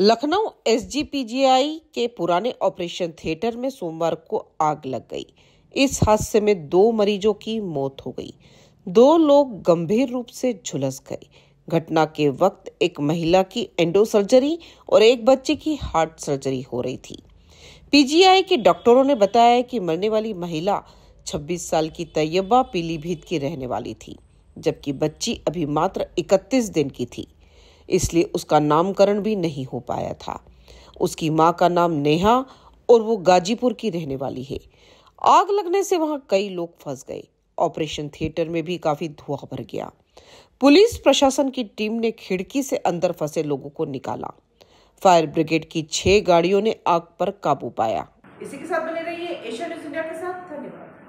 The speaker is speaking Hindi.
Lucknow S G P G I के पुराने ऑपरेशन थिएटर में सोमवार को आग लग गई इस हादसे में दो मरीजों की मौत हो गई दो लोग गंभीर रूप से झुलस गए घटना के वक्त एक महिला की एंडो सर्जरी और एक बच्चे की हार्ट सर्जरी हो रही थी पीजीआई के डॉक्टरों ने बताया कि मरने वाली महिला 26 साल की तैयबा पीलीभीत की रहने वाली थी जबकि बच्ची अभी मात्र 31 दिन की थी इसलिए उसका नामकरण भी नहीं हो पाया था उसकी माँ का नाम नेहा और वो गाजीपुर की रहने वाली है आग लगने से वहाँ कई लोग फंस गए ऑपरेशन थिएटर में भी काफी धुआं भर गया पुलिस प्रशासन की टीम ने खिड़की से अंदर फंसे लोगों को निकाला फायर ब्रिगेड की छह गाड़ियों ने आग पर काबू पाया इसी के साथ बने रहिए एशिया न्यूज इंडिया के साथ धन्यवाद